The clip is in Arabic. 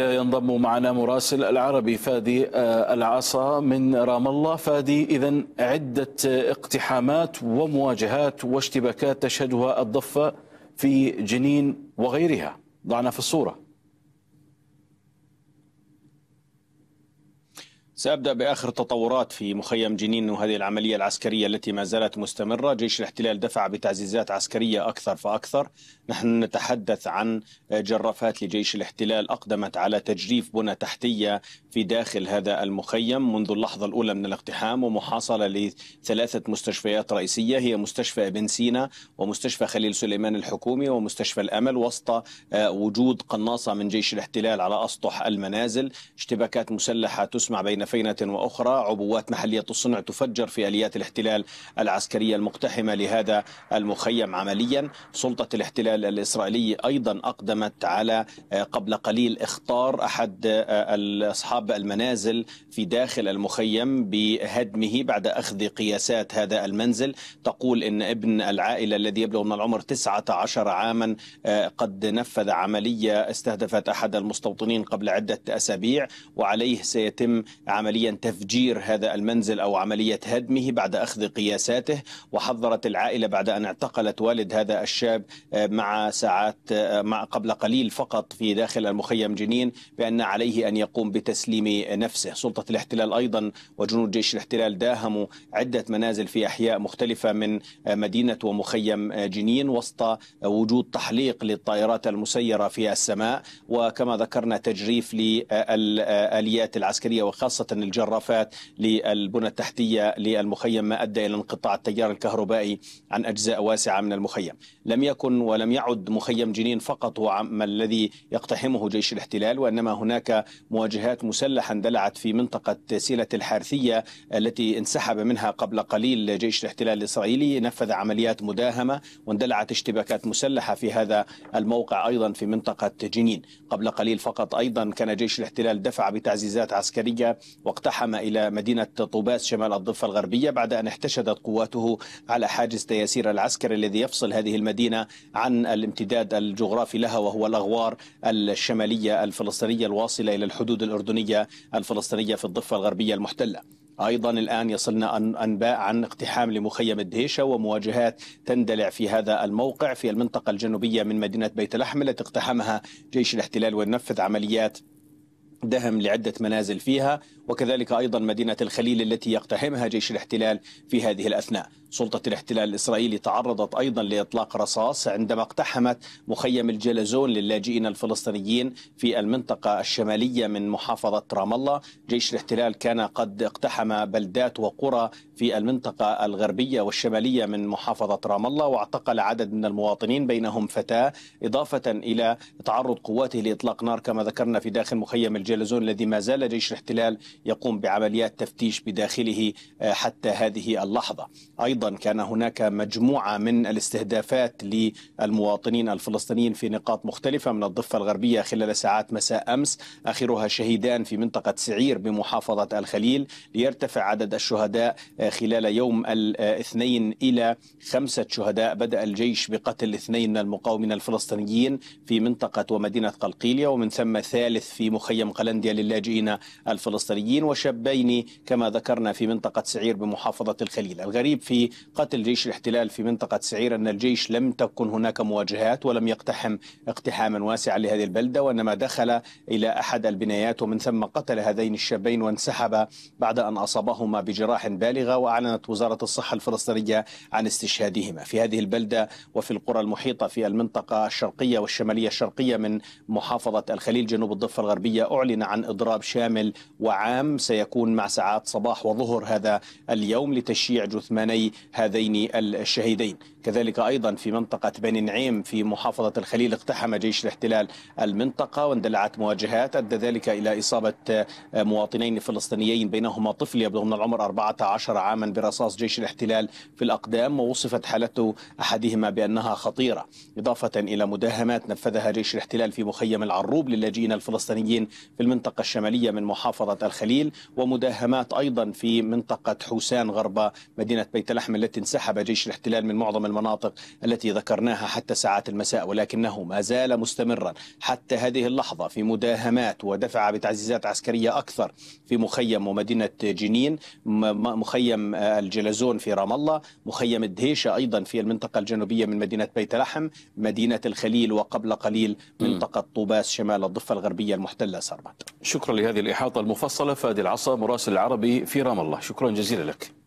ينضم معنا مراسل العربي فادي آه، العصا من رام الله فادي إذا عدة اقتحامات ومواجهات واشتباكات تشهدها الضفة في جنين وغيرها ضعنا في الصورة سأبدأ بآخر تطورات في مخيم جنين وهذه العملية العسكرية التي ما زالت مستمرة جيش الاحتلال دفع بتعزيزات عسكرية أكثر فأكثر نحن نتحدث عن جرافات لجيش الاحتلال أقدمت على تجريف بنى تحتية في داخل هذا المخيم منذ اللحظة الأولى من الاقتحام ومحاصلة لثلاثة مستشفيات رئيسية هي مستشفى ابن سينا ومستشفى خليل سليمان الحكومي ومستشفى الأمل وسط آه، وجود قناصة من جيش الاحتلال على أسطح المنازل اشتباكات مسلحة تسمع بين فينة وأخرى عبوات محلية الصنع تفجر في أليات الاحتلال العسكرية المقتحمة لهذا المخيم عمليا سلطة الاحتلال الإسرائيلي أيضا أقدمت على آه، قبل قليل إخطار أحد آه، أصحاب المنازل في داخل المخيم بهدمه بعد أخذ قياسات هذا المنزل تقول إن ابن العائلة الذي يبلغ من العمر 19 عاما آه، قد نفذ عملية استهدفت أحد المستوطنين قبل عدة أسابيع وعليه سيتم عمليا تفجير هذا المنزل أو عملية هدمه بعد أخذ قياساته وحذرت العائلة بعد أن اعتقلت والد هذا الشاب آه، مع ساعات آه، مع قبل قليل فقط في داخل المخيم جنين بأن عليه أن يقوم بتسليم نفسه سلطة الاحتلال أيضا وجنود جيش الاحتلال داهموا عدة منازل في أحياء مختلفة من آه، مدينة ومخيم جنين وسط وجود تحليق للطائرات المسيرة في السماء وكما ذكرنا تجريف للآليات العسكرية وخاصة الجرافات للبنى التحتية للمخيم ما أدى إلى انقطاع التيار الكهربائي عن أجزاء واسعة من المخيم لم يكن ولم يعد مخيم جنين فقط هو ما الذي يقتحمه جيش الاحتلال وإنما هناك مواجهات مسلحة اندلعت في منطقة سيلة الحارثية التي انسحب منها قبل قليل جيش الاحتلال الإسرائيلي نفذ عمليات مداهمة واندلعت اشتباكات مسلحة في هذا الموقع أيضا في منطقة جنين قبل قليل فقط أيضا كان جيش الاحتلال دفع بتعزيزات عسكرية واقتحم إلى مدينة طوباس شمال الضفة الغربية بعد أن احتشدت قواته على حاجز تيسير العسكري الذي يفصل هذه المدينة عن الامتداد الجغرافي لها وهو الأغوار الشمالية الفلسطينية الواصلة إلى الحدود الأردنية الفلسطينية في الضفة الغربية المحتلة أيضا الآن يصلنا أنباء عن اقتحام لمخيم الدهيشة ومواجهات تندلع في هذا الموقع في المنطقة الجنوبية من مدينة بيت لحم التي اقتحمها جيش الاحتلال ونفذ عمليات دهم لعدة منازل فيها وكذلك أيضا مدينة الخليل التي يقتحمها جيش الاحتلال في هذه الأثناء سلطة الاحتلال الإسرائيلي تعرضت أيضا لإطلاق رصاص عندما اقتحمت مخيم الجلزون للاجئين الفلسطينيين في المنطقة الشمالية من محافظة رام الله جيش الاحتلال كان قد اقتحم بلدات وقرى في المنطقة الغربية والشمالية من محافظة رام الله واعتقل عدد من المواطنين بينهم فتاة إضافة إلى تعرض قواته لإطلاق نار كما ذكرنا في داخل مخيم الجلزون الذي ما زال جيش الاحتلال يقوم بعمليات تفتيش بداخله آه، حتى هذه اللحظة أيضا ايضا كان هناك مجموعه من الاستهدافات للمواطنين الفلسطينيين في نقاط مختلفه من الضفه الغربيه خلال ساعات مساء امس اخرها شهيدان في منطقه سعير بمحافظه الخليل ليرتفع عدد الشهداء آه، خلال يوم الاثنين الى خمسه شهداء بدا الجيش بقتل اثنين من المقاومين الفلسطينيين في منطقه ومدينه قلقيليه ومن ثم ثالث في مخيم قلنديا للاجئين الفلسطينيين وشابين كما ذكرنا في منطقه سعير بمحافظه الخليل الغريب في قتل جيش الاحتلال في منطقة سعير أن الجيش لم تكن هناك مواجهات ولم يقتحم اقتحاما واسعا لهذه البلدة وإنما دخل إلى أحد البنايات ومن ثم قتل هذين الشابين وانسحب بعد أن أصابهما بجراح بالغة وأعلنت وزارة الصحة الفلسطينية عن استشهادهما في هذه البلدة وفي القرى المحيطة في المنطقة الشرقية والشمالية الشرقية من محافظة الخليل جنوب الضفة الغربية أعلن عن إضراب شامل وعام سيكون مع ساعات صباح وظهر هذا اليوم لتشييع جثماني هذين الشهيدين كذلك أيضا في منطقة بني نعيم في محافظة الخليل اقتحم جيش الاحتلال المنطقة واندلعت مواجهات أدى ذلك إلى إصابة مواطنين فلسطينيين بينهما طفل يبلغ من العمر 14 عاما برصاص جيش الاحتلال في الأقدام ووصفت حالته أحدهما بأنها خطيرة إضافة إلى مداهمات نفذها جيش الاحتلال في مخيم العروب للاجئين الفلسطينيين في المنطقة الشمالية من محافظة الخليل ومداهمات أيضا في منطقة حوسان غرب مدينة بيت لحم الزحمة التي انسحب جيش الاحتلال من معظم المناطق التي ذكرناها حتى ساعات المساء ولكنه ما زال مستمرا حتى هذه اللحظة في مداهمات ودفع بتعزيزات عسكرية أكثر في مخيم ومدينة جنين مخيم الجلزون في رام الله مخيم الدهيشة أيضا في المنطقة الجنوبية من مدينة بيت لحم مدينة الخليل وقبل قليل منطقة طوباس شمال الضفة الغربية المحتلة سربت شكرا لهذه الإحاطة المفصلة فادي العصا مراسل العربي في رام الله شكرا جزيلا لك